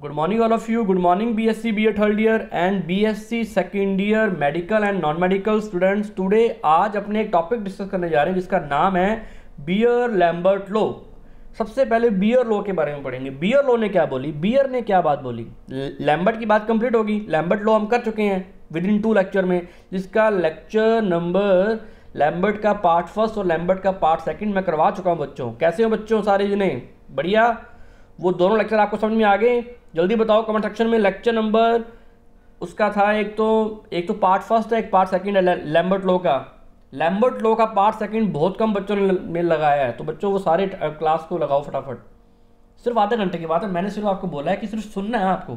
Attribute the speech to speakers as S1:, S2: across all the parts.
S1: good morning all of you good morning B S C B A third year and B S C second year medical and non medical students today आज अपने एक topic discuss करने जा रहे हैं जिसका नाम है बियर लैम्बर्ट लो सबसे पहले बियर लो के बारे में पढ़ेंगे बियर लो ने क्या बोली बियर ने क्या बात बोली लैम्बर्ट की बात कंप्लीट होगी लैम्बर्ट लो हम कर चुके हैं विद इन टू लेक्चर में जिसका लेक्चर नंबर लैम्बर्ट का पार्ट फर्स्ट और लैम्बर्ट का पार्ट सेकेंड मैं करवा चुका हूँ बच्चों कैसे हो बच्चों सारे जिन्हें बढ़िया वो दोनों लेक्चर आपको समझ में आ गए जल्दी बताओ कमेंट सेक्शन में लेक्चर नंबर उसका था एक तो एक तो पार्ट फर्स्ट है एक पार्ट सेकंड है लैम्बर्ट लो का लैम्बर्ट लो का पार्ट सेकंड बहुत कम बच्चों ने लगाया है तो बच्चों वो सारे क्लास को लगाओ फटाफट सिर्फ आधे घंटे की बात है मैंने सिर्फ आपको बोला है कि सिर्फ सुनना है आपको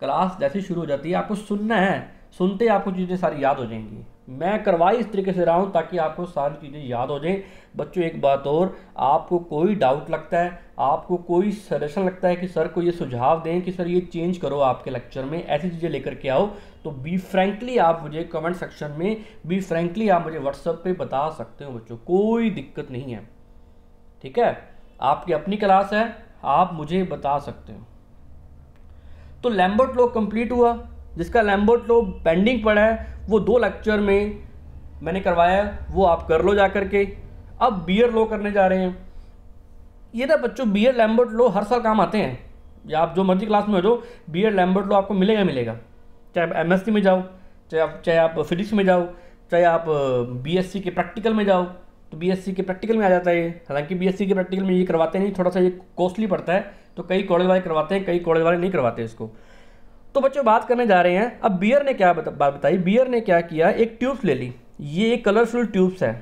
S1: क्लास जैसे शुरू हो जाती है आपको सुनना है सुनते ही आपको चीज़ें सारी याद हो जाएंगी मैं करवाई इस तरीके से रहा हूँ ताकि आपको सारी चीज़ें याद हो जाएं बच्चों एक बात और आपको कोई डाउट लगता है आपको कोई सजेशन लगता है कि सर को ये सुझाव दें कि सर ये चेंज करो आपके लेक्चर में ऐसी चीज़ें लेकर के आओ तो बी फ्रैंकली आप मुझे कमेंट सेक्शन में बी फ्रैंकली आप मुझे व्हाट्सअप पे बता सकते हो बच्चों कोई दिक्कत नहीं है ठीक है आपकी अपनी क्लास है आप मुझे बता सकते हो तो लैम्बर्ट लो कंप्लीट हुआ जिसका लैम्बर्ट लो पेंडिंग पड़ा है वो दो लेक्चर में मैंने करवाया वो आप कर लो जा करके अब बियर लो करने जा रहे हैं ये ना बच्चों बियर लैम्बर्ट लो हर साल काम आते हैं या आप जो मर्जी क्लास में हो जाओ बियर लैम्बर्ट लो आपको मिलेगा मिलेगा चाहे आप एम में जाओ चाहे आप चाहे आप फिजिक्स में जाओ चाहे आप सी के प्रैक्टिकल में जाओ तो सी के प्रैक्टिकल में आ जाता है हालांकि सी के प्रैक्टिकल में ये करवाते नहीं थोड़ा सा ये कॉस्टली पड़ता है तो कई कॉलेज वाले करवाते हैं कई कॉलेज वाले नहीं करवाते इसको तो बच्चों बात करने जा रहे हैं अब बियर ने क्या बता, बात बताई बियर ने क्या किया एक ट्यूब्स ले ली ये एक कलरफुल ट्यूब्स है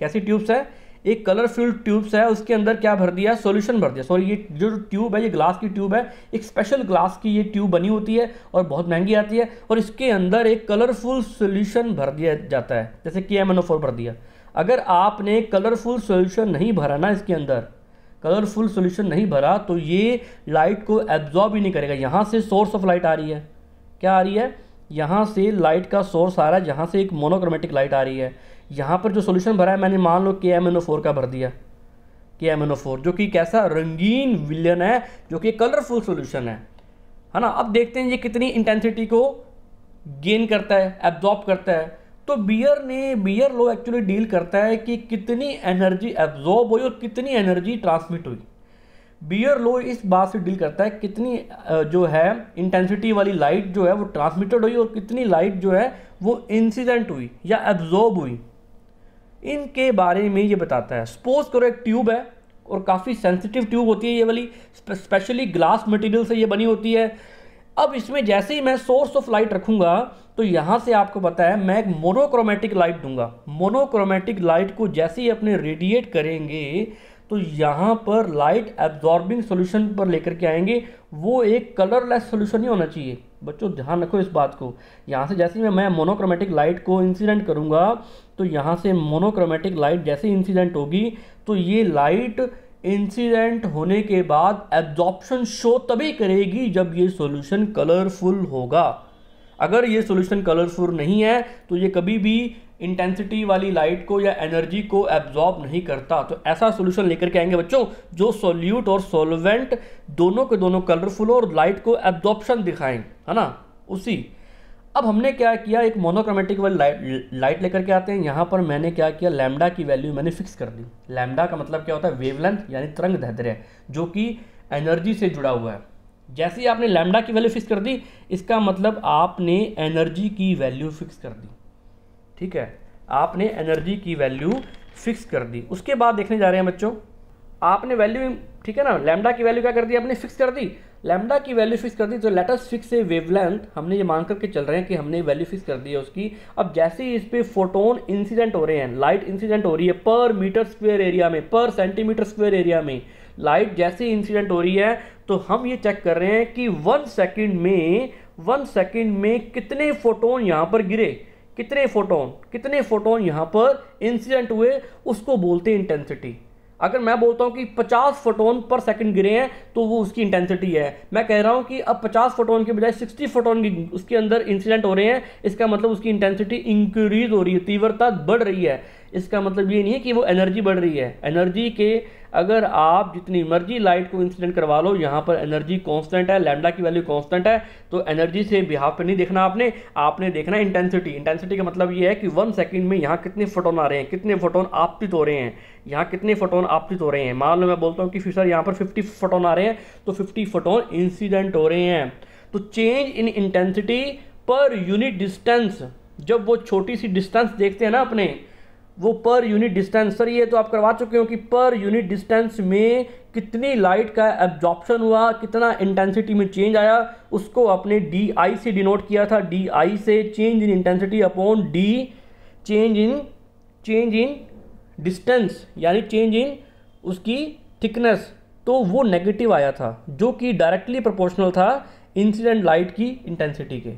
S1: कैसी ट्यूब्स है एक कलरफुल ट्यूब्स है उसके अंदर क्या भर दिया सॉल्यूशन भर दिया सॉरी ये जो ट्यूब है ये ग्लास की ट्यूब है एक स्पेशल ग्लास की ये ट्यूब बनी होती है और बहुत महंगी आती है और इसके अंदर एक कलरफुल सॉल्यूशन भर दिया जाता है जैसे के एम भर दिया अगर आपने कलरफुल सॉल्यूशन नहीं भरा ना इसके अंदर कलरफुल सोल्यूशन नहीं भरा तो ये लाइट को एब्जॉर्ब ही नहीं करेगा यहाँ से सोर्स ऑफ लाइट आ रही है क्या आ रही है यहाँ से लाइट का सोर्स आ रहा है जहाँ से एक मोनोक्रोमेटिक लाइट आ रही है यहाँ पर जो सोल्यूशन भरा है मैंने मान लो के एम एन ओ फोर का भर दिया के एम एन ओ फोर जो कि कैसा रंगीन विलियन है जो कि कलरफुल सोल्यूशन है है ना अब देखते हैं ये कितनी इंटेंसिटी को गेन करता है एब्जॉर्ब करता है तो बियर ने बियर लो एक्चुअली डील करता है कि कितनी एनर्जी एब्जॉर्ब हुई और कितनी एनर्जी ट्रांसमिट हुई बियर लो इस बात से डील करता है कितनी जो है इंटेंसिटी वाली लाइट जो है वो ट्रांसमिटेड हुई और कितनी लाइट जो है वो इंसिडेंट हुई या एब्जॉर्ब हुई इनके बारे में ये बताता है सपोज करो एक ट्यूब है और काफ़ी सेंसिटिव ट्यूब होती है ये वाली स्पेशली ग्लास मटेरियल से ये बनी होती है अब इसमें जैसे ही मैं सोर्स ऑफ लाइट रखूंगा तो यहाँ से आपको पता है मैं एक मोनोक्रोमेटिक लाइट दूंगा मोनोक्रोमेटिक लाइट को जैसे ही अपने रेडिएट करेंगे तो यहाँ पर लाइट एब्जॉर्बिंग सोल्यूशन पर लेकर के आएंगे वो एक कलरलेस सोल्यूशन ही होना चाहिए बच्चों ध्यान रखो इस बात को यहाँ से जैसे ही मैं मोनोक्रोमेटिक लाइट को इंसिडेंट करूँगा तो यहाँ से मोनोक्रोमेटिक लाइट जैसे इंसिडेंट होगी तो ये लाइट इंसिडेंट होने के बाद एब्जॉर्प्शन शो तभी करेगी जब ये सॉल्यूशन कलरफुल होगा अगर ये सॉल्यूशन कलरफुल नहीं है तो ये कभी भी इंटेंसिटी वाली लाइट को या एनर्जी को एब्जॉर्ब नहीं करता तो ऐसा सॉल्यूशन लेकर के आएंगे बच्चों जो सोल्यूट और सोलवेंट दोनों के दोनों कलरफुल और लाइट को एब्जॉर्प्शन दिखाएं है ना उसी अब हमने क्या किया एक मोनोक्रोमेटिक वाली लाइट लाइट लेकर के आते हैं यहाँ पर मैंने क्या किया लैमडा की वैल्यू मैंने फिक्स कर दी लैमडा का मतलब क्या होता है वेवलेंथ यानी तरंग धैर्य जो कि एनर्जी से जुड़ा हुआ है जैसे ही आपने लैमडा की वैल्यू फिक्स कर दी इसका मतलब आपने एनर्जी की वैल्यू फिक्स कर दी ठीक है आपने एनर्जी की वैल्यू फिक्स कर दी उसके बाद देखने जा रहे हैं बच्चों आपने वैल्यू ठीक है ना लैमडा की वैल्यू क्या कर दी आपने फिक्स कर दी लैमडा की वैल्यू फिक्स कर दी तो लेटस फिक्स है वेवलेंथ हमने ये मान करके चल रहे हैं कि हमने वैल्यू फिक्स कर दी है उसकी अब जैसे ही इस पर फोटोन इंसिडेंट हो रहे हैं लाइट इंसिडेंट हो रही है पर मीटर स्क्वेयर एरिया में पर सेंटीमीटर स्क्वेयर एरिया में लाइट जैसे इंसिडेंट हो रही है तो हम ये चेक कर रहे हैं कि वन सेकेंड में वन सेकेंड में कितने फोटोन यहाँ पर गिरे कितने फोटोन कितने फोटोन यहाँ पर इंसिडेंट हुए उसको बोलते हैं इंटेंसिटी अगर मैं बोलता हूँ कि 50 फोटोन पर सेकंड गिरे हैं तो वो उसकी इंटेंसिटी है मैं कह रहा हूँ कि अब 50 फोटोन के बजाय 60 फोटोन उसके अंदर इंसिडेंट हो रहे हैं इसका मतलब उसकी इंटेंसिटी इंक्रीज हो रही है तीव्रता बढ़ रही है इसका मतलब ये नहीं है कि वो एनर्जी बढ़ रही है एनर्जी के अगर आप जितनी मर्जी लाइट को इंसिडेंट करवा लो यहाँ पर एनर्जी कांस्टेंट है लैमडा की वैल्यू कांस्टेंट है तो एनर्जी से बिहाव पर नहीं देखना आपने आपने देखना इंटेंसिटी इंटेंसिटी का मतलब ये है कि वन सेकंड में यहाँ कितने फोटोन आ रहे हैं कितने फोटोन आपतित हो रहे हैं यहाँ कितने फोटोन आपतित हो रहे हैं मान लो मैं बोलता हूँ कि फिर सर यहाँ पर फिफ्टी फोटोन आ रहे हैं तो फिफ्टी फोटोन इंसीडेंट हो रहे हैं तो change in intensity per unit distance जब वो छोटी सी डिस्टेंस देखते हैं ना अपने वो पर यूनिट डिस्टेंस सर ये तो आप करवा चुके हो कि पर यूनिट डिस्टेंस में कितनी लाइट का एब्जॉर्प्शन हुआ कितना इंटेंसिटी में चेंज आया उसको आपने डी आई से डिनोट किया था डी आई से change in intensity upon D change in change in distance यानी चेंज इन उसकी थिकनेस तो वो नेगेटिव आया था जो कि डायरेक्टली प्रोपोर्शनल था इंसिडेंट लाइट की इंटेंसिटी के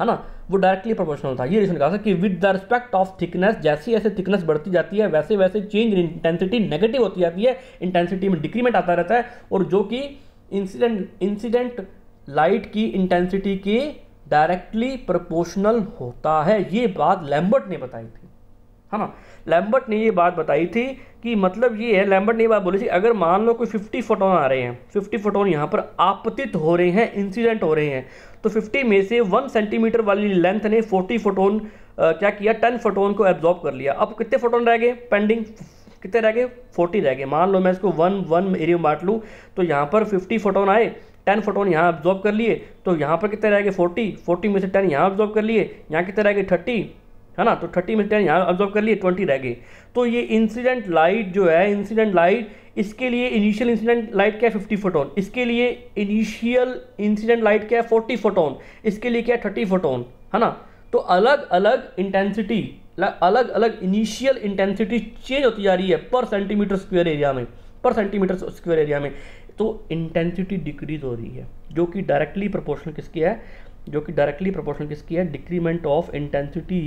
S1: है ना वो डायरेक्टली प्रोपोर्शनल था ये रीजन कहा था कि with the respect of thickness जैसी जैसे थिकनेस बढ़ती जाती है वैसे वैसे चेंज इन इंटेंसिटी नेगेटिव होती जाती है इंटेंसिटी में डिक्रीमेंट आता रहता है और जो कि इंसिडेंट इंसिडेंट लाइट की इंटेंसिटी के डायरेक्टली प्रोपोर्शनल होता है ये बात लैम्बर्ट ने बताई थी है ना लैम्बर्ट ने ये बात बताई थी कि मतलब ये है लैम्बर्ट ने बात बोली थी अगर मान लो कोई फिफ्टी फोटोन आ रहे हैं फिफ्टी फोटोन यहाँ पर आपतित हो रहे हैं इंसिडेंट हो रहे हैं तो फिफ्टी में से वन सेंटीमीटर वाली लेंथ ने फोर्टी फोटोन क्या किया टेन फोटोन को एब्जॉर्ब कर लिया अब कितने फोटोन रह गए पेंडिंग कितने रह गए फोर्टी रह गए मान लो मैं इसको वन वन एरिया में बांट लूँ तो यहाँ पर फिफ्टी फोटोन आए टेन फोटोन यहाँ ऑब्जॉर्व कर लिए तो यहाँ पर कितने रह गए फोर्टी फोर्टी में से टेन यहाँ ऑब्जॉर्व कर लिए यहाँ कितने रह गए थर्टी है ना तो थर्टी में यहाँ ऑब्जर्व कर लिए ट्वेंटी रह गए तो ये इंसिडेंट लाइट जो है इंसिडेंट लाइट इसके लिए इनिशियल इंसिडेंट लाइट क्या है फिफ्टी फोटोन इसके लिए इनिशियल इंसिडेंट लाइट क्या है फोर्टी फोटोन इसके लिए क्या है थर्टी फोटोन है ना तो अलग अलग इंटेंसिटी अलग अलग इनिशियल इंटेंसिटी चेंज होती जा रही है पर सेंटीमीटर स्क्वेयर एरिया में पर सेंटीमीटर स्क्वेयर एरिया में तो इंटेंसिटी डिक्रीज हो रही है जो कि डायरेक्टली प्रपोर्शनल किसकी है जो कि डायरेक्टली प्रोपोर्शनल किसकी है decrement of intensity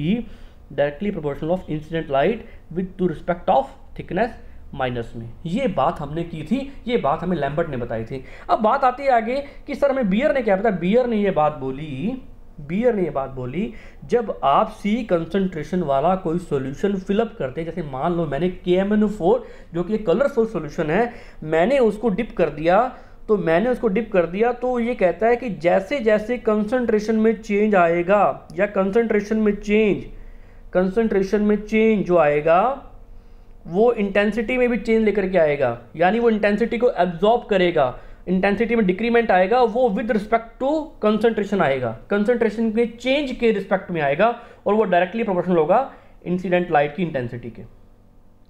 S1: directly proportional of incident light with to respect of thickness minus में ये बात हमने की थी ये बात हमें लैम्बर्ट ने बताई थी अब बात आती है आगे कि सर हमें बियर ने क्या बताया बियर ने ये बात बोली बियर ने ये बात बोली जब आप सी कंसंट्रेशन वाला कोई सॉल्यूशन फिलअप करते हैं जैसे मान लो मैंने के एम एन फोर जो कि कलरफुल सॉल्यूशन है मैंने उसको डिप कर दिया तो मैंने उसको डिप कर दिया तो ये कहता है कि जैसे जैसे कंसंट्रेशन में चेंज आएगा या कंसंट्रेशन में चेंज कंसंट्रेशन में चेंज जो आएगा वो इंटेंसिटी में भी चेंज लेकर के आएगा यानी वो इंटेंसिटी को एब्जॉर्ब करेगा इंटेंसिटी में डिक्रीमेंट आएगा वो विद रिस्पेक्ट टू कंसंट्रेशन आएगा कंसंट्रेशन के चेंज के रिस्पेक्ट में आएगा और वो डायरेक्टली प्रोपोर्शनल होगा इंसिडेंट लाइट की इंटेंसिटी के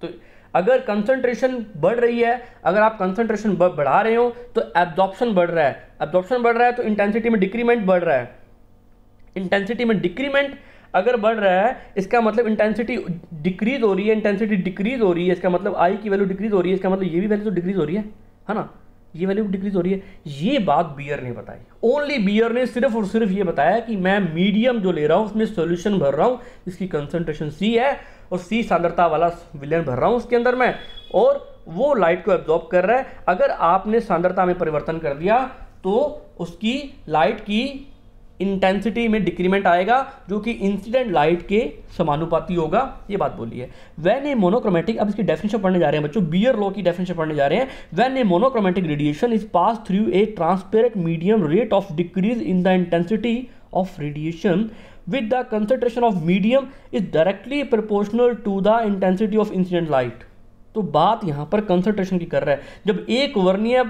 S1: तो अगर कंसंट्रेशन बढ़ रही है अगर आप कंसंट्रेशन बढ़ा रहे हो तो एब्जॉर्प्शन बढ़ रहा है एब्जॉर्प्शन बढ़ रहा है तो इंटेंसिटी में डिक्रीमेंट बढ़ रहा है इंटेंसिटी में डिक्रीमेंट अगर बढ़ रहा है इसका मतलब इंटेंसिटी डिक्रीज हो रही है इंटेंसिटी डिक्रीज हो रही है इसका मतलब आई की वैल्यू डिक्रीज हो रही है इसका मतलब ये भी वैल्यू तो डिक्रीज हो रही है है ना ये वैल्यू डिक्रीज हो रही है ये बात बियर ने बताई ओनली बियर ने सिर्फ और सिर्फ ये बताया कि मैं मीडियम जो ले रहा हूँ उसमें सोल्यूशन भर रहा हूँ इसकी कंसनट्रेशन सी है और सी सांद्रता वाला विलयन भर रहा हूँ उसके अंदर मैं और वो लाइट को एब्जॉर्ब कर रहा है अगर आपने सांद्रता में परिवर्तन कर दिया तो उसकी लाइट की इंटेंसिटी में डिक्रीमेंट आएगा जो कि इंसिडेंट लाइट के समानुपाती होगा ये बात बोली है वैन ए मोनोक्रोमेटिक अब इसकी डेफिनेशन पढ़ने जा रहे हैं बच्चों बियर लॉ की डेफिनेशन पढ़ने जा रहे हैं when a monochromatic radiation is pass through a transparent medium rate of decrease in the intensity of radiation with the concentration of medium is directly proportional to the intensity of incident light तो बात यहाँ पर concentration की कर रहा है जब एक वर्णीय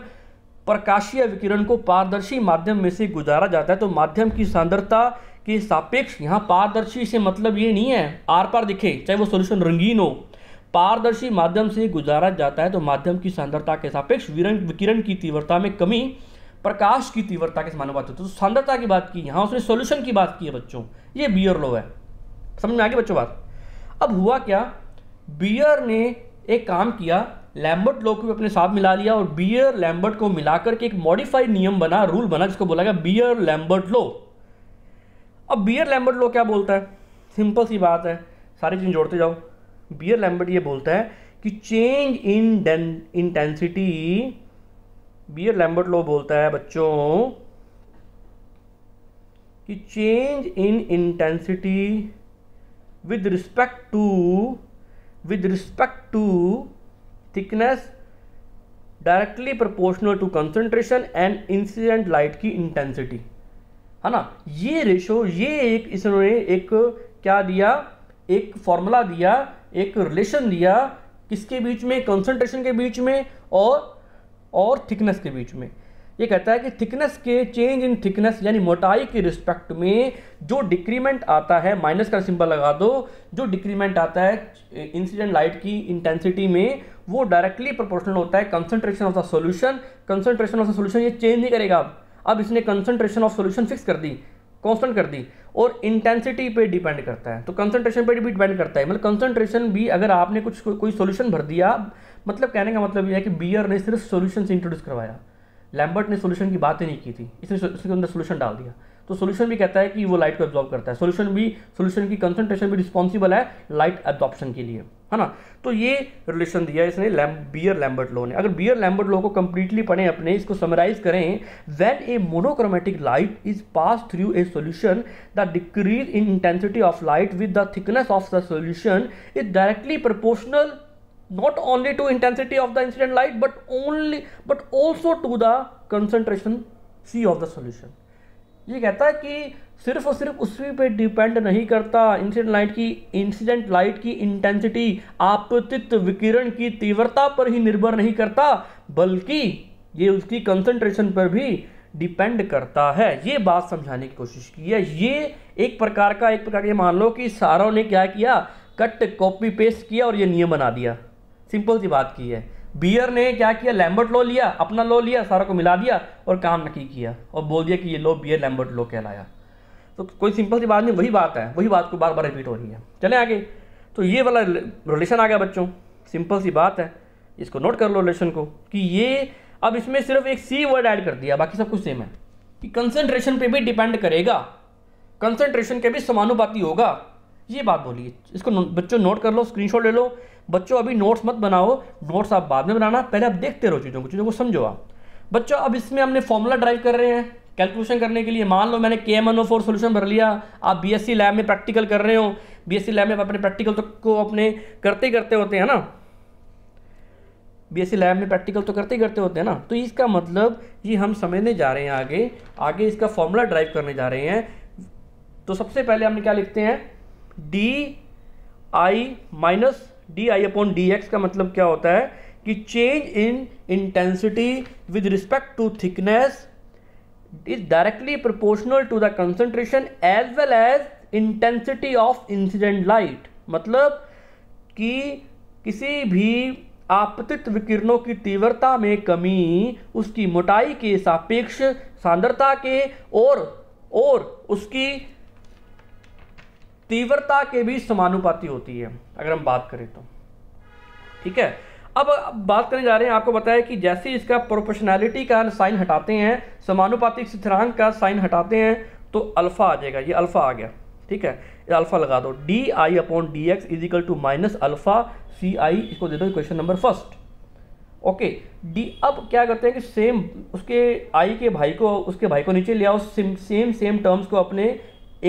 S1: प्रकाशीय विकिरण को पारदर्शी माध्यम में से गुजारा जाता है तो माध्यम की सांद्रता के सापेक्ष यहां पारदर्शी से मतलब ये नहीं है आर पार दिखे चाहे वो सोल्यूशन रंगीन हो पारदर्शी माध्यम से गुजारा जाता है तो माध्यम की सांद्रता के सापेक्ष विकिरण की तीव्रता में कमी प्रकाश की तीव्रता के समानुपात होता है तो सांद्रता की बात की यहाँ उसने सोल्यूशन की बात की है बच्चों ये बियर लो है समझ में आ गया बच्चों बात अब हुआ क्या बियर ने एक काम किया लैम्बर्ट लॉ को भी अपने साथ मिला लिया और बियर लैम्बर्ट को मिलाकर के एक मॉडिफाइड नियम बना रूल बना जिसको बोला गया बियर लैम्बर्ट लो अब बियर लैम्बर्ट लो क्या बोलता है सिंपल सी बात है सारी चीज़ जोड़ते जाओ बियर लैम्बर्ट ये बोलता है कि change in intensity Beer Lambert law बोलता है बच्चों कि change in intensity with respect to with respect to thickness directly proportional to concentration and incident light की इंटेंसिटी है ना ये रेशो ये एक इसने एक क्या दिया एक फॉर्मूला दिया एक रिलेशन दिया किसके बीच में कंसंट्रेशन के बीच में और और थिकनेस के बीच में ये कहता है कि थिकनेस के चेंज इन थिकनेस यानी मोटाई के रिस्पेक्ट में जो डिक्रीमेंट आता है माइनस का सिंबल लगा दो जो डिक्रीमेंट आता है इंसिडेंट लाइट की इंटेंसिटी में वो डायरेक्टली प्रोपोर्शनल होता है concentration of the solution concentration of the solution ये चेंज नहीं करेगा अब अब इसने कंसंट्रेशन ऑफ सॉल्यूशन फिक्स कर दी कॉन्स्टेंट कर दी और इंटेंसिटी पे डिपेंड करता है तो कंसंट्रेशन पे भी डिपेंड करता है मतलब कंसंट्रेशन भी अगर आपने कुछ को, कोई सोल्यूशन भर दिया मतलब कहने का मतलब यह है कि बियर ने सिर्फ सोल्यूशन इंट्रोड्यूस करवाया लैम्बर्ट ने सोल्यूशन की बात ही नहीं की थी इसने इसके अंदर सोल्यूशन डाल दिया तो सोल्यूशन भी कहता है कि वो लाइट को एब्जॉर्व करता है सोल्यूशन भी सोल्यूशन की कंसंट्रेशन भी रिस्पॉन्सिबल है लाइट एब्जॉर्प्शन के लिए है ना तो ये रिलेशन दिया इसने लैम, बियर लैम्बर्ट लॉ ने अगर बियर लैम्बर्ट लॉ को कंप्लीटली पढ़ें अपने इसको समराइज करें when a monochromatic light is pass through a solution the decrease in intensity of light with the thickness of the solution is directly proportional not only to intensity of the incident light but only but also to the concentration C of the solution ये कहता है कि सिर्फ और सिर्फ उसी पे depend नहीं करता इंसिडेंट लाइट की इंसिडेंट लाइट की इंटेंसिटी आपतित विकिरण की तीव्रता पर ही निर्भर नहीं करता बल्कि ये उसकी कंसंट्रेशन पर भी डिपेंड करता है ये बात समझाने की कोशिश की है ये एक प्रकार का एक प्रकार के मान लो कि सारों ने क्या किया कट कॉपी पेस्ट किया और ये नियम बना दिया सिंपल सी बात की है बियर ने क्या किया लैम्बर्ट लॉ लिया अपना लॉ लिया सारा को मिला दिया और काम नकी किया और बोल दिया कि ये लॉ बियर लैम्बर्ट लॉ कहलाया तो कोई सिंपल सी बात नहीं वही बात है वही बात को बार बार रिपीट हो रही है चले आगे तो ये वाला रिलेशन आ गया बच्चों सिंपल सी बात है इसको नोट कर लो रिलेशन को कि ये अब इसमें सिर्फ एक सी वर्ड ऐड कर दिया बाकी सब कुछ सेम है कि कंसनट्रेशन पर भी डिपेंड करेगा कंसनट्रेशन के भी समानुपाती होगा ये बात बोलिए इसको बच्चों नोट कर लो स्क्रीनशॉट ले लो बच्चों अभी नोट्स मत बनाओ नोट्स आप बाद में बनाना पहले आप देखते रहो चीज़ों को चीज़ों को समझो आप बच्चों अब इसमें हमने फॉर्मूला ड्राइव कर रहे हैं कैलकुलेशन करने के लिए मान लो मैंने K M N O four solution भर लिया आप बी एस सी लैब में प्रैक्टिकल कर रहे हो बी एस सी लैब में आप अपने प्रैक्टिकल तो को अपने करते ही करते होते हैं ना बी एस सी लैब में प्रैक्टिकल तो करते ही करते होते हैं ना तो इसका मतलब ये हम समझने जा रहे हैं आगे आगे इसका फॉर्मूला ड्राइव करने जा रहे हैं तो सबसे पहले हमने क्या लिखते हैं D I minus D I upon D X का मतलब क्या होता है कि change in intensity with respect to thickness is directly proportional to the concentration as well as intensity of incident light मतलब कि किसी भी आपतित विकिरणों की तीव्रता में कमी उसकी मोटाई के सापेक्ष सांद्रता के और और उसकी तीव्रता के भी समानुपाती होती है अगर हम बात करें तो ठीक है अब बात करने जा रहे हैं आपको बताया कि जैसे इसका प्रोफेशनैलिटी का साइन हटाते हैं समानुपातिक स्थिरांक का साइन हटाते हैं तो अल्फ़ा आ जाएगा ये अल्फ़ा आ गया ठीक है ये अल्फ़ा लगा दो D I upon D X is equal to minus alpha C I इसको दे दो question number first okay D अब क्या करते हैं कि सेम उसके आई के भाई को उसके भाई को नीचे ले आओ सेम सेम टर्म्स को अपने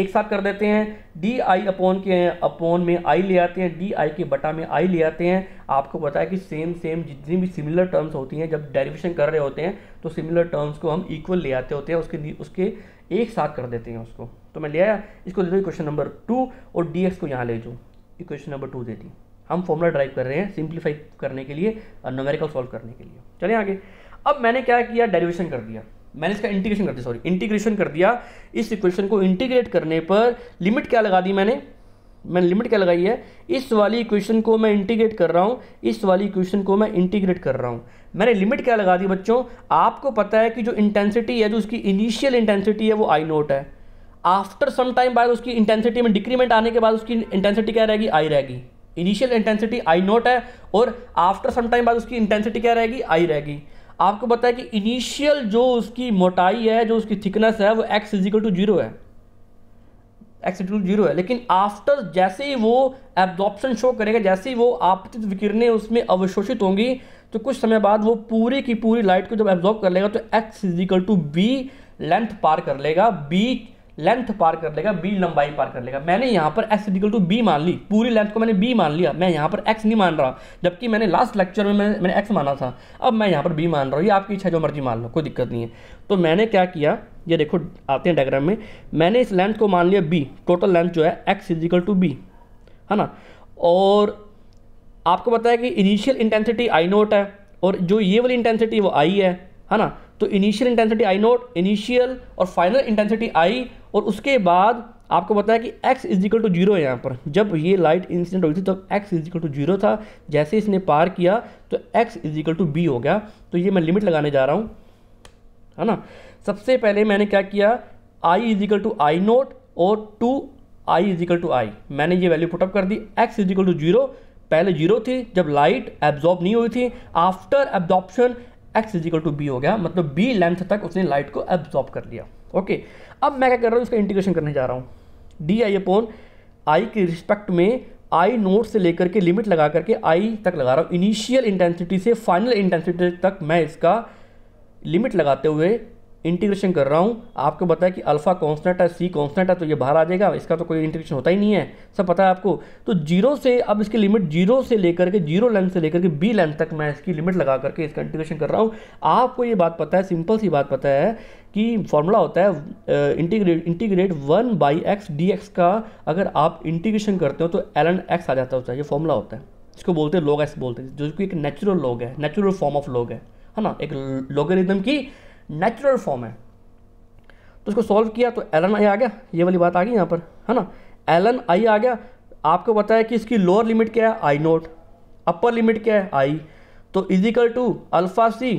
S1: एक साथ कर देते हैं डी आई अपोन के अपोन में आई ले आते हैं डी आई के बटा में आई ले आते हैं आपको पता है कि सेम सेम जितनी भी सिमिलर टर्म्स होती हैं जब डेरिवेशन कर रहे होते हैं तो सिमिलर टर्म्स को हम इक्वल ले आते होते हैं उसके उसके एक साथ कर देते हैं उसको तो मैं ले आया इसको दे दो क्वेश्चन नंबर टू और डी को यहाँ ले जाऊँ इक्वेशन नंबर टू दे दी हम फॉर्मूला ड्राइव कर रहे हैं सिंप्लीफाई करने के लिए और नोमेरिकल सॉल्व करने के लिए चलिए आगे अब मैंने क्या किया डेरिवेशन कर दिया मैंने इसका इंटीग्रेशन कर दिया सॉरी इंटीग्रेशन कर दिया इस इक्वेशन को इंटीग्रेट करने पर लिमिट क्या लगा दी मैंने मैंने लिमिट क्या लगाई है इस वाली इक्वेशन को मैं इंटीग्रेट कर रहा हूँ इस वाली इक्वेशन को मैं इंटीग्रेट कर रहा हूँ मैंने लिमिट क्या लगा दी बच्चों आपको पता है कि जो इंटेंसिटी है जो उसकी इनिशियल इंटेंसिटी है वो आई नोट है आफ्टर सम टाइम बाद उसकी इंटेंसिटी में डिक्रीमेंट आने के बाद उसकी इंटेंसिटी क्या रहेगी आई रहेगी इनिशियल इंटेंसिटी आई नोट है और आफ्टर सम टाइम बाद उसकी इंटेंसिटी क्या रहेगी आई रहेगी आपको पता है कि इनिशियल जो उसकी मोटाई है जो उसकी थिकनेस है वो एक्स इजिकल टू जीरो है एक्स इजिकल टू जीरो है लेकिन आफ्टर जैसे ही वो एब्जॉर्प्शन शो करेगा जैसे ही वो आपतित विकिरणें उसमें अवशोषित होंगी तो कुछ समय बाद वो पूरी की पूरी लाइट को जब एब्जॉर्ब कर लेगा तो X equal to B length पार कर लेगा बी लेंथ पार कर लेगा बी लंबाई पार कर लेगा मैंने यहाँ पर एक्स इजिकल टू बी मान ली पूरी लेंथ को मैंने बी मान लिया मैं यहाँ पर एक्स नहीं मान रहा जबकि मैंने लास्ट लेक्चर में मैंने मैंने एक्स माना था अब मैं यहाँ पर बी मान रहा हूँ ये आपकी इच्छा जो मर्जी मान लो कोई दिक्कत नहीं है तो मैंने क्या किया ये देखो आते हैं डायग्राम में मैंने इस लेंथ को मान लिया बी टोटल लेंथ जो है एक्स इजिकल टू बी है ना और आपको पता है कि इनिशियल इंटेंसिटी आई नोट है और जो ये वाली इंटेंसिटी वो आई है है ना तो initial intensity I naught initial और फाइनल इंटेंसिटी आई और उसके बाद आपको बताया कि x is equal to zero है यहाँ पर जब ये लाइट इंसिडेंट हुई थी तब तो x is equal to zero था जैसे इसने पार किया तो x is equal to B हो गया तो ये मैं लिमिट लगाने जा रहा हूँ है ना सबसे पहले मैंने क्या किया i is equal to I naught और to I is equal to I मैंने ये वैल्यू पुटअप कर दी x is equal to zero पहले जीरो थी जब लाइट एब्जॉर्ब नहीं हुई थी after absorption X equal to B हो गया मतलब बी लेंथ तक उसने लाइट को एब्जॉर्ब कर लिया ओके अब मैं क्या कर रहा हूँ इसका इंटीग्रेशन करने जा रहा हूँ डी आई अपॉन आई के रिस्पेक्ट में आई नोट से लेकर के लिमिट लगा करके आई तक लगा रहा हूँ इनिशियल इंटेंसिटी से फाइनल इंटेंसिटी तक मैं इसका लिमिट लगाते हुए इंटीग्रेशन कर रहा हूँ आपको बताया कि अल्फा कॉन्स्टेंट है सी कॉन्सनेट है तो ये बाहर आ जाएगा इसका तो कोई इंटीग्रेशन होता ही नहीं है सब पता है आपको तो जीरो से अब इसकी लिमिट जीरो से लेकर के जीरो लेंथ से लेकर के बी लेंथ तक मैं इसकी लिमिट लगा करके इसका इंटीग्रेशन कर रहा हूँ आपको ये बात पता है सिंपल सी बात पता है कि फॉर्मूला होता है integrate integrate one by X D X का अगर आप इंटीग्रेशन करते हो तो एल एंड एक्स आ जाता होता है ये फॉर्मूला होता है इसको बोलते हैं लोग ऐसे बोलते हैं जो कि एक नेचुरल लोग है नेचुरल फॉर्म ऑफ लोग है है ना एक लोगरिदम की नेचुरल फॉर्म है तो इसको सॉल्व किया तो एलन आई आ गया ये वाली बात आ गई यहाँ पर है ना एलन आई आ गया आपको पता है कि इसकी लोअर लिमिट क्या है आई नोट अपर लिमिट क्या है आई तो equal to alpha C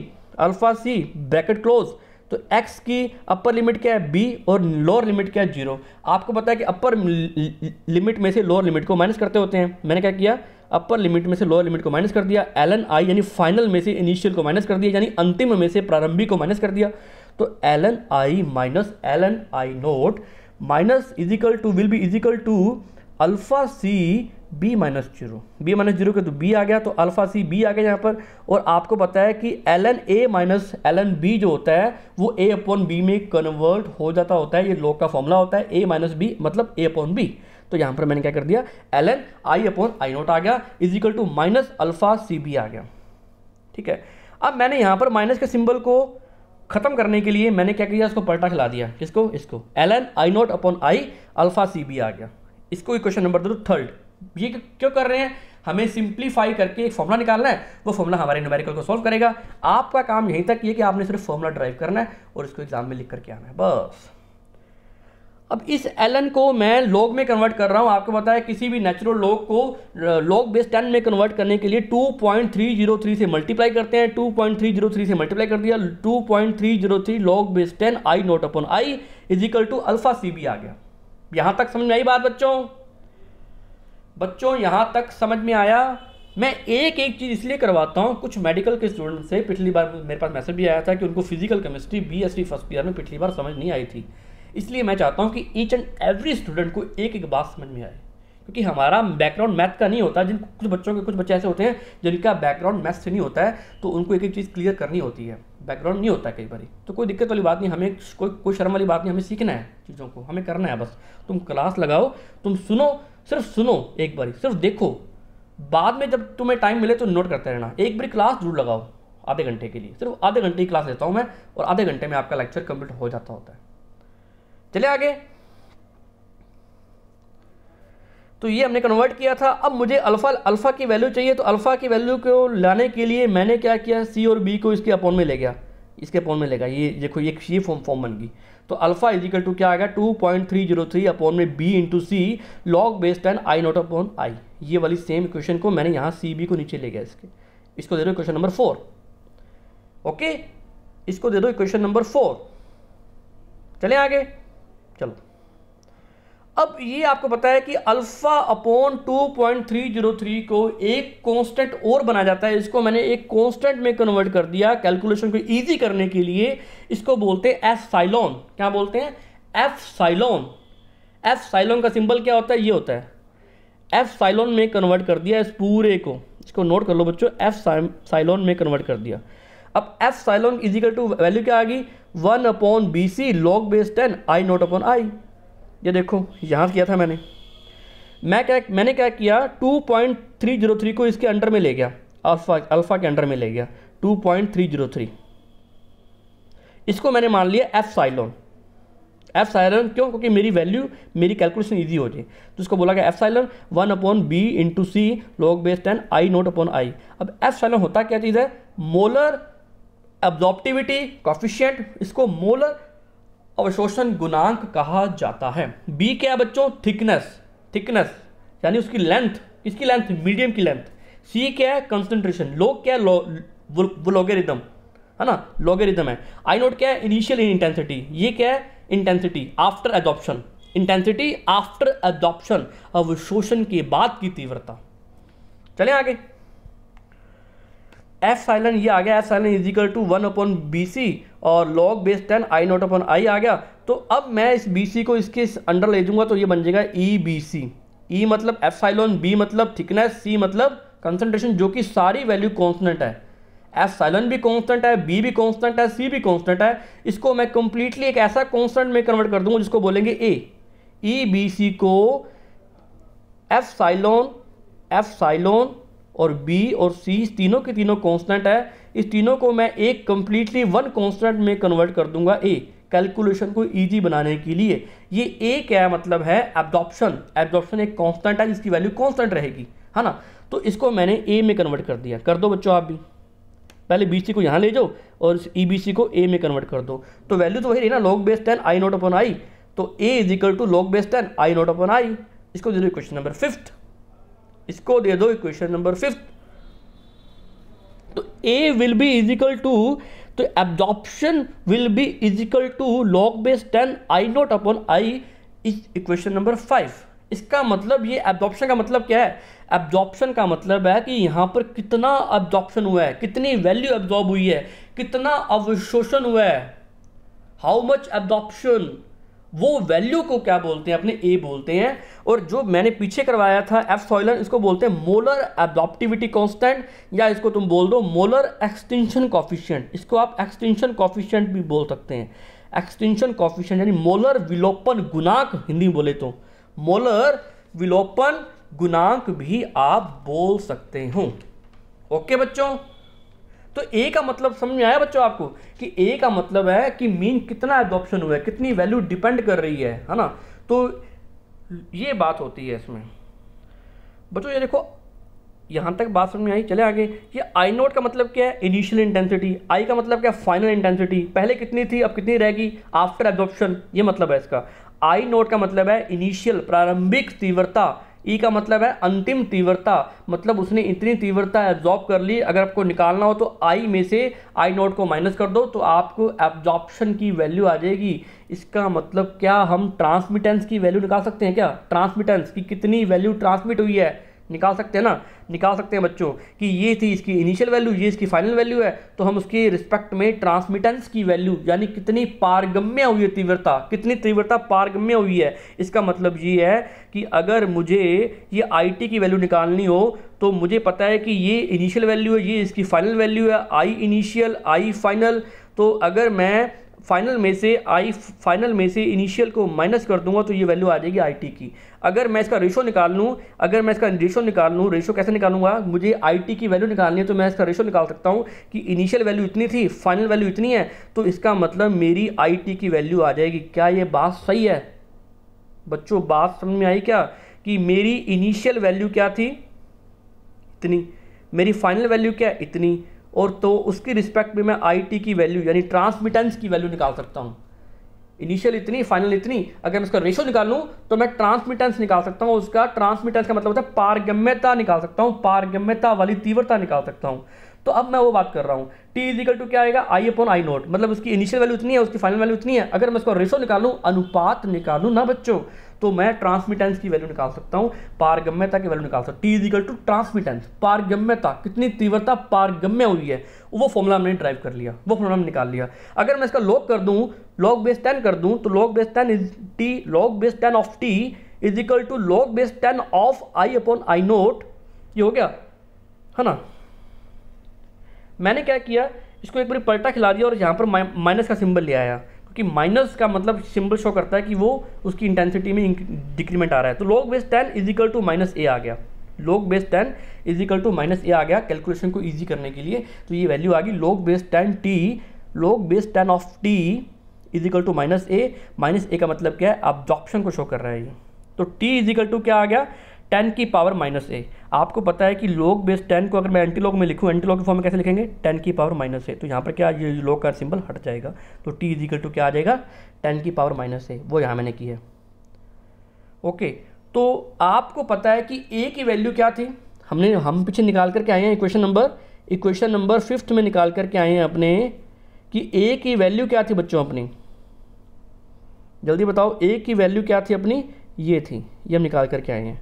S1: alpha C bracket close तो x की अपर लिमिट क्या है b और लोअर लिमिट क्या है जीरो आपको पता है कि अपर लिमिट में से लोअर लिमिट को माइनस करते होते हैं मैंने क्या किया अपर लिमिट में से लोअर लिमिट को माइनस कर दिया एल एन आई यानी फाइनल में से इनिशियल को माइनस कर दिया यानी अंतिम में से प्रारंभिक को माइनस कर दिया तो L N I minus L N I naught minus equal to will be equal to alpha C B minus zero B minus zero के तो बी आ गया तो अल्फ़ा सी बी आ गया यहाँ पर और आपको पता है कि L N A minus L N B जो होता है वो ए अपॉन बी में कन्वर्ट हो जाता होता है ये लोग का फॉर्मूला होता है ए माइनस बी मतलब ए अपॉन बी तो यहां पर मैंने क्या कर दिया L N I upon I naught आ गया is equal to minus alpha C B आ गया ठीक है अब मैंने यहां पर माइनस के सिंबल को खत्म करने के लिए मैंने क्या किया इसको पलटा खिला दिया किसको इसको L N I naught upon I alpha C B आ गया इसको क्वेश्चन नंबर दो थर्ड ये क्यों कर रहे हैं हमें सिंप्लीफाई करके एक फॉर्मूला निकालना है वो फॉर्मूला हमारे न्यूमेरिकल को सॉल्व करेगा आपका काम यहीं तक ये कि आपने सिर्फ फॉर्मूला ड्राइव करना है और इसको एग्जाम में लिख करके आना है बस अब इस एलन को मैं लॉग में कन्वर्ट कर रहा हूँ आपको पता है किसी भी नेचुरल लॉग को लॉग बेस टेन में कन्वर्ट करने के लिए 2.303 से मल्टीप्लाई करते हैं 2.303 से मल्टीप्लाई कर दिया 2.303 log base ten I naught upon I is equal to alpha C B आ गया यहाँ तक समझ में आई बात बच्चों बच्चों यहाँ तक समझ में आया मैं एक एक चीज़ इसलिए करवाता हूँ कुछ मेडिकल के स्टूडेंट से पिछली बार मेरे पास मैसेज भी आया था कि उनको physical chemistry B first year में पिछली बार समझ नहीं आई थी इसलिए मैं चाहता हूँ कि ईच एंड एवरी स्टूडेंट को एक एक बात समझ में आए क्योंकि हमारा बैकग्राउंड मैथ का नहीं होता जिन कुछ बच्चों के कुछ बच्चे ऐसे होते हैं जिनका बैकग्राउंड मैथ से नहीं होता है तो उनको एक एक चीज़ क्लियर करनी होती है बैकग्राउंड नहीं होता कई बार तो कोई दिक्कत वाली बात नहीं हमें कोई कोई शर्म वाली बात नहीं हमें सीखना है चीज़ों को हमें करना है बस तुम क्लास लगाओ तुम सुनो सिर्फ सुनो एक बार सिर्फ देखो बाद में जब तुम्हें टाइम मिले तो नोट करते रहना एक बार क्लास जरूर लगाओ आधे घंटे के लिए सिर्फ आधे घंटे की क्लास लेता हूँ मैं और आधे घंटे में आपका लेक्चर कंप्लीट हो जाता होता है चले आगे तो ये हमने कन्वर्ट किया था अब मुझे अल्फ़ा अल्फ़ा की वैल्यू चाहिए तो अल्फ़ा की वैल्यू को लाने के लिए मैंने क्या किया सी और बी को इसके अपॉन में ले गया इसके अपॉन में ले गया ये देखो ये सी फॉर्म फॉर्म बन गई तो अल्फा इजिकल टू क्या आएगा two point three zero three upon में B into C log base ten I naught upon I ये वाली सेम इक्वेशन को मैंने यहाँ सी बी को नीचे ले गया इसके इसको दे दो इक्वेशन नंबर फोर ओके इसको दे दो इक्वेशन नंबर फोर चले आगे चलो अब ये आपको बताया कि अल्फा अपॉन 2.303 को एक कांस्टेंट और बनाया जाता है इसको मैंने एक कांस्टेंट में कन्वर्ट कर दिया कैलकुलेशन को इजी करने के लिए इसको बोलते हैं एफ साइलोन क्या बोलते हैं एफ साइलोन एफ साइलोन का सिंबल क्या होता है ये होता है एफ साइलोन में कन्वर्ट कर दिया इस पूरे को इसको नोट कर लो बच्चों एफ साइलोन में कन्वर्ट कर दिया अब epsilon equal to value क्या आ गई one upon B C log base ten I naught upon I ये देखो यहाँ किया था मैंने मैं क्या मैंने क्या किया two point three zero three को इसके अंडर में ले गया अल्फा अल्फा के अंडर में ले गया two point three zero three इसको मैंने मान लिया एफ साइलोन एफ साइलन क्यों क्योंकि मेरी वैल्यू मेरी कैलकुलेशन ईजी हो जाए तो उसको बोला गया epsilon one upon B into C log base ten I naught upon I अब एफ साइलन होता क्या चीज़ है मोलर एब्जॉर्प्टिविटी कॉफिशियंट इसको मोलर अवशोषण गुणांक कहा जाता है बी क्या है बच्चों थिकनेस थिकनेस यानी उसकी लेंथ इसकी लेंथ मीडियम की लेंथ सी क्या है कंसंट्रेशन लोग क्या है लोगेरिदम है ना लोगेरिदम है आई नोट क्या है इनिशियल इंटेंसिटी ये क्या है intensity after absorption intensity after absorption अवशोषण के बाद की तीव्रता चले आगे एफ साइलन ये आ गया epsilon equal to one upon B C और log base ten I naught upon I आ गया तो अब मैं इस बी सी को इसके अंडर ले दूंगा तो ये बन जाएगा ई बी सी ई मतलब एफ साइलोन बी मतलब थिकनेस सी मतलब कंसनट्रेशन जो कि सारी वैल्यू कॉन्स्टेंट है एफ साइलेंट भी कॉन्स्टेंट है बी भी कॉन्स्टेंट है सी भी कॉन्स्टेंट है इसको मैं कंप्लीटली एक ऐसा कॉन्स्टेंट में कन्वर्ट कर दूंगा जिसको बोलेंगे ए ई बी सी को एफ साइलोन एफ साइलोन और बी और सी तीनों के तीनों कॉन्स्टेंट है इस तीनों को मैं एक कम्प्लीटली वन कॉन्स्टेंट में कन्वर्ट कर दूंगा ए कैलकुलेशन को ईजी बनाने के लिए ये ए क्या मतलब है एब्जॉर्प्शन एब्जॉर्प्शन एक कॉन्स्टेंट है जिसकी वैल्यू कॉन्स्टेंट रहेगी है ना तो इसको मैंने ए में कन्वर्ट कर दिया कर दो बच्चों आप भी पहले बी को यहाँ ले जाओ और ई बी e को ए में कन्वर्ट कर दो तो वैल्यू तो वही रही ना log base ten I naught upon I तो A is equal to log base ten I naught upon I इसको दे दो क्वेश्चन नंबर फिफ्थ इसको दे दो इक्वेशन नंबर फिफ्थ तो A will be equal to तो absorption will be equal to log base ten I naught upon I is equation number five इसका मतलब ये एब्जॉर्प्शन का मतलब क्या है एब्जॉर्प्शन का मतलब है कि यहाँ पर कितना एब्जॉर्प्शन हुआ है कितनी वैल्यू एब्जॉर्ब हुई है कितना अवशोषण हुआ है हाउ मच एब्जॉर्प्शन वो वैल्यू को क्या बोलते हैं अपने ए बोलते हैं और जो मैंने पीछे करवाया था एफ सॉइलर इसको बोलते हैं मोलर एडॉप्टिविटी कांस्टेंट या इसको तुम बोल दो मोलर एक्सटेंशन कॉफिशियंट इसको आप एक्सटेंशन कॉफिशियंट भी बोल सकते हैं एक्सटेंशन कॉफिशियंट यानी मोलर विलोपन गुनाक हिंदी बोले तो मोलर विलोपन गुनाक भी आप बोल सकते हो ओके बच्चों तो ए का मतलब समझ में आया बच्चों आपको कि ए का मतलब है कि मीन कितना एडॉप्शन हुआ है कितनी वैल्यू डिपेंड कर रही है है ना तो ये बात होती है इसमें बच्चों ये देखो यहाँ तक बात समझ में आई चले आगे ये आई नोट का मतलब क्या है इनिशियल इंटेंसिटी आई का मतलब क्या है फाइनल इंटेंसिटी पहले कितनी थी अब कितनी रहेगी आफ्टर एब्जॉर्प्शन ये मतलब है इसका आई नोट का मतलब है इनिशियल प्रारंभिक तीव्रता ई e का मतलब है अंतिम तीव्रता मतलब उसने इतनी तीव्रता एब्जॉर्ब कर ली अगर आपको निकालना हो तो आई में से आई नॉट को माइनस कर दो तो आपको एब्जॉर्प्शन की वैल्यू आ जाएगी इसका मतलब क्या हम ट्रांसमिटेंस की वैल्यू निकाल सकते हैं क्या ट्रांसमिटेंस की कितनी वैल्यू ट्रांसमिट हुई है निकाल सकते हैं ना निकाल सकते हैं बच्चों कि ये थी इसकी इनिशियल वैल्यू ये इसकी फाइनल वैल्यू है तो हम उसके रिस्पेक्ट में ट्रांसमिटेंस की वैल्यू यानी कितनी पारगम्य हुई है तीव्रता कितनी तीव्रता पारगम्य हुई है इसका मतलब ये है कि अगर मुझे ये आई की वैल्यू निकालनी हो तो मुझे पता है कि ये इनिशियल वैल्यू है ये इसकी फाइनल वैल्यू है आई इनिशियल आई फाइनल तो अगर मैं फाइनल में से आई फाइनल में से इनिशियल को माइनस कर दूंगा तो ये वैल्यू आ जाएगी आई टी की अगर मैं इसका रेशो निकाल लूँ अगर मैं इसका रेशो निकाल लूँ रेशो कैसे निकालूंगा मुझे आई टी की वैल्यू निकालनी है तो मैं इसका रेशो निकाल सकता हूँ कि इनिशियल वैल्यू इतनी थी फाइनल वैल्यू इतनी है तो इसका मतलब मेरी आई टी की वैल्यू आ जाएगी क्या ये बात सही है बच्चों बात समझ में आई क्या कि मेरी इनिशियल वैल्यू क्या थी इतनी मेरी फाइनल वैल्यू क्या इतनी और तो उसके रिस्पेक्ट में मैं आईटी की वैल्यू यानी ट्रांसमिटेंस की वैल्यू निकाल सकता हूँ इनिशियल इतनी फाइनल इतनी अगर मैं उसका रेशो निकाल लूँ तो मैं ट्रांसमिटेंस निकाल सकता हूँ उसका ट्रांसमिटेंस का मतलब होता है पारगम्यता निकाल सकता हूँ पारगम्यता वाली तीव्रता निकाल सकता हूँ तो अब मैं वो बात कर रहा हूँ टी इजिकल टू क्या आएगा आई अपॉन आई नोट मतलब उसकी इनिशियल वैल्यू इतनी है उसकी फाइनल वैल्यू इतनी है अगर मैं उसका रेशो निकालू अनुपात निकालू ना बच्चों तो मैं ट्रांसमिटेंस की वैल्यू निकाल सकता हूं पारगम्यता की वैल्यू निकाल सकता हूँ टी इजिकल टू ट्रांसमिटेंस पारगम्यता कितनी तीव्रता पारगम्य हुई है वो फॉर्मुला हमने ड्राइव कर लिया वो फॉर्मुला हमने निकाल लिया अगर मैं इसका लॉग कर दूं लॉग बेस टेन कर दूं तो log base ten is T log base ten of T is equal to log base ten of I upon I naught ये हो गया है ना मैंने क्या किया इसको एक बार पलटा खिला दिया और यहां पर माइनस का सिंबल ले आया कि माइनस का मतलब सिंबल शो करता है कि वो उसकी इंटेंसिटी में डिक्रीमेंट आ रहा है तो log base ten is equal to minus A आ गया log base ten is equal to minus A आ गया कैलकुलेशन को ईजी करने के लिए तो ये वैल्यू आ गई log base ten T log base ten of T is equal to minus A minus A का मतलब क्या है अब्जॉर्प्शन को शो कर रहा है ये तो टी इजिकल टू क्या आ गया टेन की पावर माइनस ए आपको पता है कि लोग बेस टेन को अगर मैं एंटी लॉग में लिखूँ एंटी लॉग के फॉर्म में कैसे लिखेंगे टेन की पावर माइनस ए तो यहाँ पर क्या ये लोग का सिंबल हट जाएगा तो टी इज इक्वल टू क्या आ जाएगा टेन की पावर माइनस ए वो यहाँ मैंने की है ओके तो आपको पता है कि ए की वैल्यू क्या थी हमने हम पीछे निकाल करके आए हैं equation number equation number fifth में निकाल करके आए हैं अपने कि ए की वैल्यू क्या थी बच्चों अपनी जल्दी बताओ ए की वैल्यू क्या थी अपनी ये थी ये हम निकाल करके आए हैं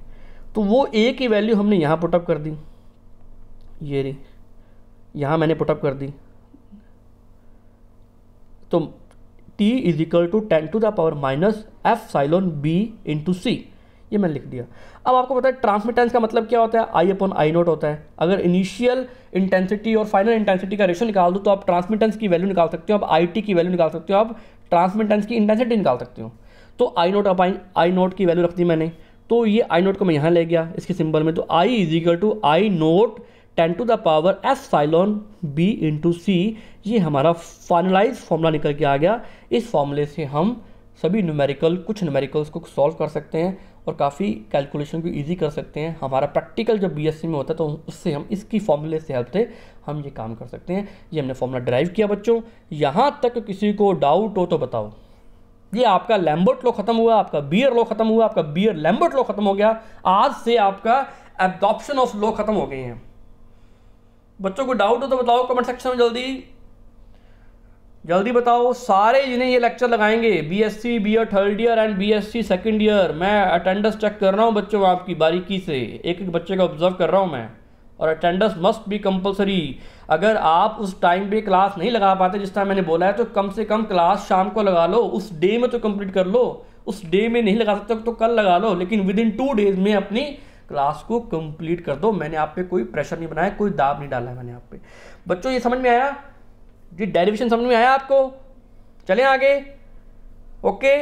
S1: तो वो ए की वैल्यू हमने यहाँ पुटअप कर दी ये रही यहाँ मैंने पुटअप कर दी तो t is equal to ten to the power minus epsilon B into C ये मैंने लिख दिया अब आपको पता है ट्रांसमिटेंस का मतलब क्या होता है आई अपॉन आई नोट होता है अगर इनिशियल इंटेंसिटी और फाइनल इंटेंसिटी का रेशियो निकाल दो तो आप ट्रांसमिटेंस की वैल्यू निकाल सकते हो आप आई टी की वैल्यू निकाल सकते हो आप ट्रांसमिटेंस की इंटेंसिटी निकाल सकते हो तो I naught upon I naught की वैल्यू रख दी मैंने तो ये आई नोट को मैं यहाँ ले गया इसके सिंबल में तो I is equal to I naught ten to the power epsilon B into C ये हमारा फाइनलाइज फॉर्मूला निकल के आ गया इस फॉर्मूले से हम सभी न्यूमेरिकल कुछ न्यूमेरिकल्स को सॉल्व कर सकते हैं और काफ़ी कैलकुलेशन को इजी कर सकते हैं हमारा प्रैक्टिकल जब बी में होता है तो उससे हम इसकी फॉर्मूले से हेल्प से हम ये काम कर सकते हैं ये हमने फॉर्मूला ड्राइव किया बच्चों यहाँ तक किसी को डाउट हो तो बताओ ये आपका लैम्बर्ट लो खत्म हुआ आपका बियर लो खत्म हुआ आपका बियर लैम्बर्ट लो खत्म हो गया आज से आपका एब्जॉर्प्शन ऑफ लो खत्म हो गए हैं बच्चों को डाउट हो तो बताओ कमेंट सेक्शन में जल्दी जल्दी बताओ सारे जिन्हें ये लेक्चर लगाएंगे B S C B Ed third year and B S C second year मैं अटेंडेंस चेक कर रहा हूँ बच्चों आपकी बारीकी से एक एक बच्चे को ऑब्जर्व कर रहा हूँ मैं और अटेंडेंस मस्ट बी कंपलसरी अगर आप उस टाइम पे क्लास नहीं लगा पाते जिस टाइम मैंने बोला है तो कम से कम क्लास शाम को लगा लो उस डे में तो कंप्लीट कर लो उस डे में नहीं लगा सकते तो कल लगा लो लेकिन विद इन टू डेज में अपनी क्लास को कंप्लीट कर दो मैंने आप पे कोई प्रेशर नहीं बनाया कोई दाब नहीं डाला है मैंने आप पे बच्चों ये समझ में आया जी डेरिवेशन समझ में आया आपको चले आगे ओके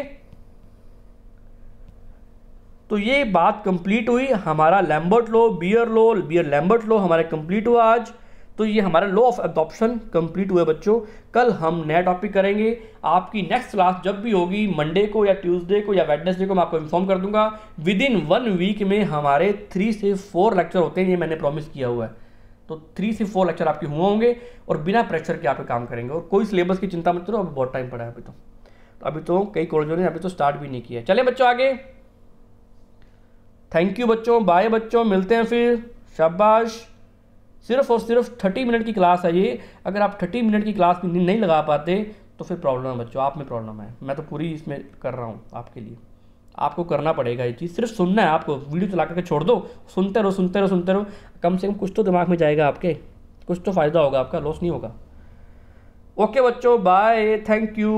S1: तो ये बात कंप्लीट हुई हमारा Lambert law Beer law Beer Lambert law हमारा कंप्लीट हुआ आज तो ये हमारा लो ऑफ एडॉप्शन कंप्लीट हुआ बच्चों कल हम नया टॉपिक करेंगे आपकी नेक्स्ट क्लास जब भी होगी मंडे को या ट्यूसडे को या वेडनेसडे को मैं आपको इन्फॉर्म कर दूंगा विद इन वन वीक में हमारे थ्री से फोर लेक्चर होते हैं ये मैंने प्रॉमिस किया हुआ है तो थ्री से फोर लेक्चर आपके हुए होंगे और बिना प्रेशर के आप काम करेंगे और कोई सिलेबस की चिंता मत करो अभी बहुत टाइम पड़ा है अभी तो, तो अभी तो कई कॉलेजों ने अभी तो स्टार्ट भी नहीं किया चले बच्चों आगे थैंक यू बच्चों बाय बच्चों मिलते हैं फिर शाबाश सिर्फ और सिर्फ थर्टी मिनट की क्लास है ये अगर आप थर्टी मिनट की क्लास में नहीं लगा पाते तो फिर प्रॉब्लम है बच्चों आप में प्रॉब्लम है मैं तो पूरी इसमें कर रहा हूँ आपके लिए आपको करना पड़ेगा ये चीज़ सिर्फ सुनना है आपको वीडियो चला करके छोड़ दो सुनते रहो सुनते रहो सुनते रहो कम से कम कुछ तो दिमाग में जाएगा आपके कुछ तो फ़ायदा होगा आपका लॉस नहीं होगा ओके बच्चों बाय थैंक यू